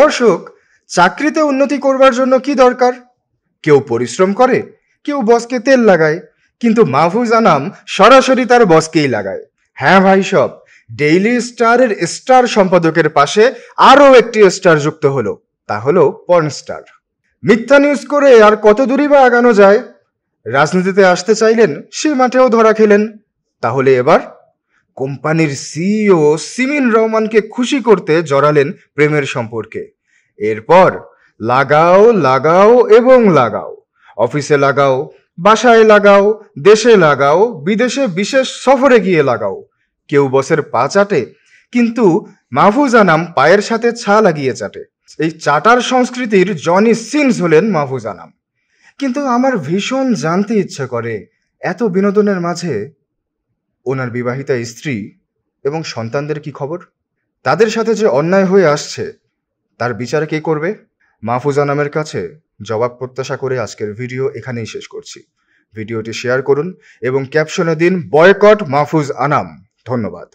দর্শক চাকরিতে উন্নতি করবার জন্য কি দরকার কেউ পরিশ্রম করে কেউ বসকে তেল লাগায় কিন্তু মাহফুজ আনাম সরাসরি তার বসকেই লাগায় হ্যাঁ ভাই সব ডেইলি স্টারের স্টার সম্পাদকের পাশে আরও একটি স্টার যুক্ত হলো তা হলো পর্ন স্টার মিথ্যা নিউজ করে আর কত দূরই বা আগানো যায় রাজনীতিতে আসতে চাইলেন সে মাঠেও ধরা খেলেন তাহলে এবার কোম্পানির সিইও e সিমিন রহমানকে খুশি করতে জড়ালেন প্রেমের সম্পর্কে এরপর লাগাও লাগাও এবং লাগাও অফিসে লাগাও বাসায় লাগাও দেশে লাগাও বিদেশে বিশেষ সফরে গিয়ে লাগাও কেউ বসের পা চাটে কিন্তু মাহফুজা পায়ের সাথে ছা লাগিয়ে চাটে এই চাটার সংস্কৃতির জনি সিনস হলেন মাহফুজা নাম কিন্তু আমার ভীষণ জানতে ইচ্ছে করে এত বিনোদনের মাঝে ওনার বিবাহিতা স্ত্রী এবং সন্তানদের কি খবর তাদের সাথে যে অন্যায় হয়ে আসছে তার বিচার কে করবে মাহফুজা নামের কাছে জবাব প্রত্যাশা করে আজকের ভিডিও এখানেই শেষ করছি ভিডিওটি শেয়ার করুন এবং ক্যাপশনে দিন বয়কট মাহফুজ আনাম ধন্যবাদ